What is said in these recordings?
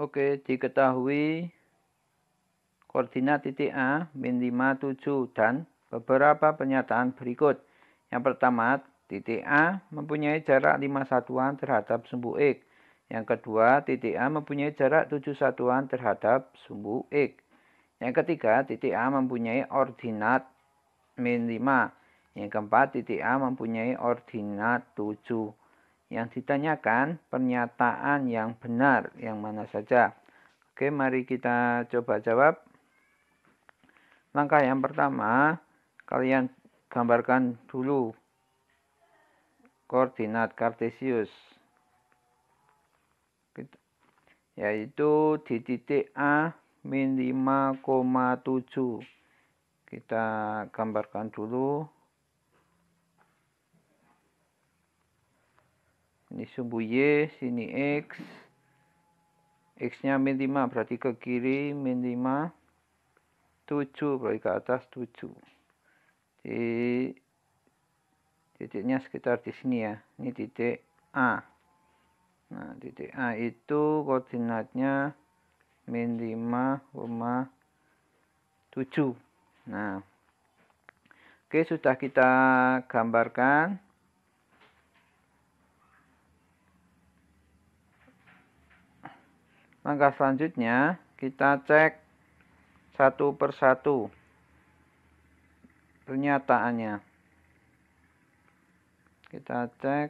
Oke, diketahui koordinat titik A min 5, 7 dan beberapa pernyataan berikut. Yang pertama, titik A mempunyai jarak 5 satuan terhadap sumbu X. Yang kedua, titik A mempunyai jarak 7 satuan terhadap sumbu X. Yang ketiga, titik A mempunyai ordinat min 5. Yang keempat, titik A mempunyai ordinat 7. Yang ditanyakan pernyataan yang benar yang mana saja. Oke, mari kita coba jawab. Langkah yang pertama, kalian gambarkan dulu koordinat kartesius yaitu di titik A min 5,7 kita gambarkan dulu ini sumbu Y sini X X nya min 5 berarti ke kiri min 5 7 berarti ke atas 7 di titiknya sekitar di sini ya ini titik A nah titik A itu koordinatnya min 5 7 nah oke sudah kita gambarkan Langkah selanjutnya kita cek satu persatu pernyataannya. Kita cek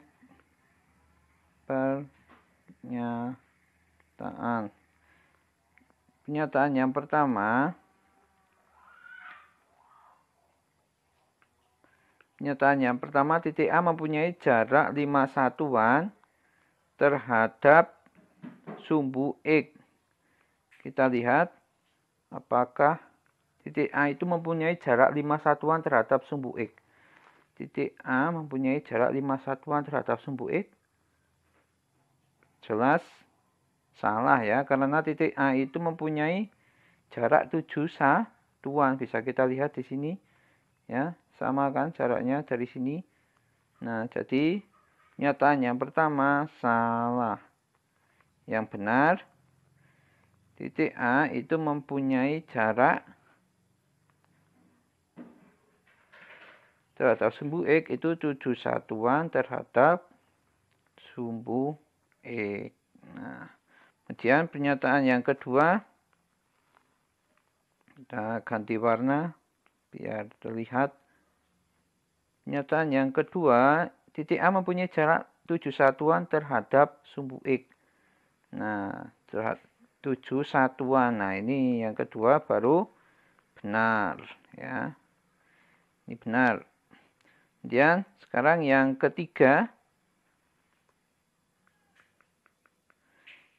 pernyataan. Pernyataan yang pertama Pernyataan yang pertama titik A mempunyai jarak 5 satuan terhadap sumbu X. Kita lihat apakah titik A itu mempunyai jarak 5 satuan terhadap sumbu X. Titik A mempunyai jarak 5 satuan terhadap sumbu X. Jelas salah ya, karena titik A itu mempunyai jarak 7 satuan. Bisa kita lihat di sini ya, sama kan jaraknya dari sini. Nah, jadi nyatanya pertama salah yang benar titik A itu mempunyai jarak terhadap sumbu X itu 7 satuan terhadap sumbu X. Nah, kemudian pernyataan yang kedua kita ganti warna biar terlihat. Pernyataan yang kedua, titik A mempunyai jarak 7 satuan terhadap sumbu X. Nah, tujuh satuan. Nah, ini yang kedua baru benar ya. Ini benar. Kemudian sekarang yang ketiga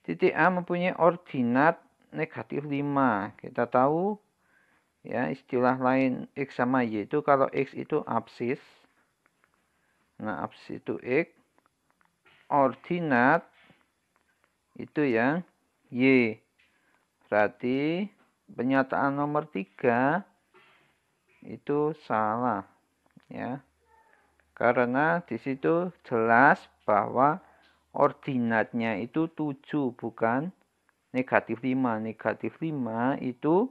titik A mempunyai ordinat negatif 5. Kita tahu ya istilah lain X sama Y itu kalau X itu absis. Nah, absis itu X. Ordinat itu yang Y. Berarti pernyataan nomor 3 itu salah. Ya. Karena di situ jelas bahwa ordinatnya itu 7 bukan negatif 5. Negatif 5 itu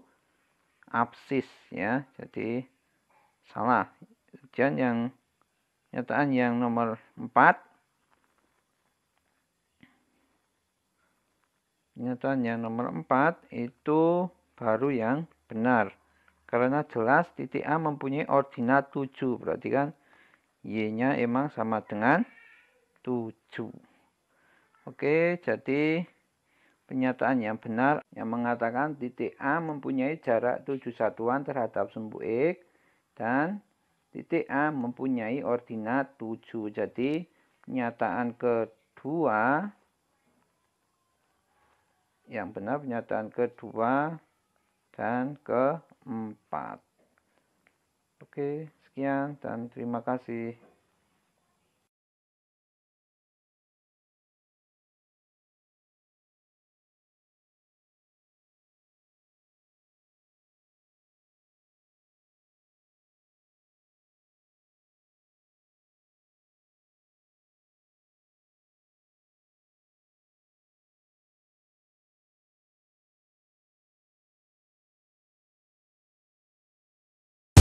absis ya. Jadi salah. Kemudian yang nyataan yang nomor 4 Pernyataan yang nomor 4 itu baru yang benar. Karena jelas titik A mempunyai ordinat 7. Berarti kan Y-nya emang sama dengan 7. Oke, jadi pernyataan yang benar yang mengatakan titik A mempunyai jarak 7 satuan terhadap sumbu X dan titik A mempunyai ordinat 7. Jadi pernyataan kedua yang benar pernyataan kedua dan keempat. Oke, sekian dan terima kasih.